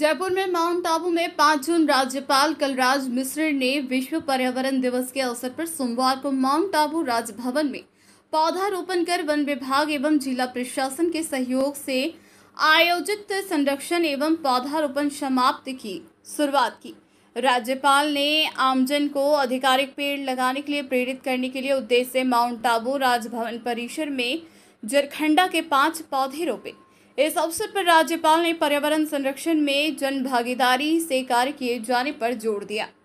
जयपुर में माउंट आबू में 5 जून राज्यपाल कलराज मिश्र ने विश्व पर्यावरण दिवस के अवसर पर सोमवार को माउंट आबू राजभवन में पौधारोपण कर वन विभाग एवं जिला प्रशासन के सहयोग से आयोजित संरक्षण एवं पौधारोपण समाप्त की शुरुआत की राज्यपाल ने आमजन को आधिकारिक पेड़ लगाने के लिए प्रेरित करने के लिए उद्देश्य माउंट आबू राजभवन परिसर में जरखंडा के पांच पौधे रोपे इस अवसर पर राज्यपाल ने पर्यावरण संरक्षण में जन भागीदारी से कार्य किए जाने पर जोर दिया